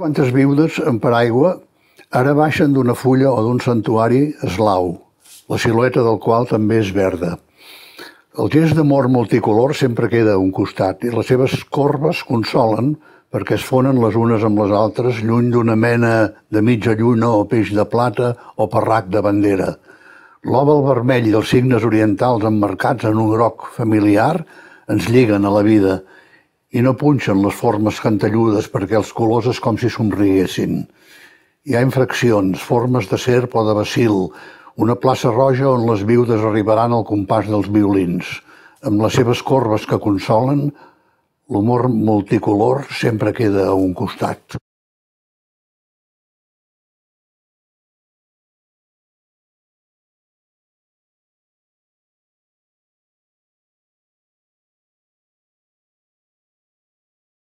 quantes viudes en paraigua ara baixen d'una fulla o d'un santuari eslau, la silueta del qual també és verda. El gest d'amor multicolor sempre queda a un costat i les seves corbes consolen perquè es fonen les unes amb les altres lluny d'una mena de mitja lluna o peix de plata o parrac de bandera. L'òval vermell els signes orientals emmarcats en un groc familiar ens lliguen a la vida i no punxen les formes cantelludes perquè els colors és com si somriguessin. Hi ha infraccions, formes de serp o de bacil, una plaça roja on les viudes arribaran al compàs dels violins, amb les seves corbes que consolen, l'humor multicolor sempre queda a un costat.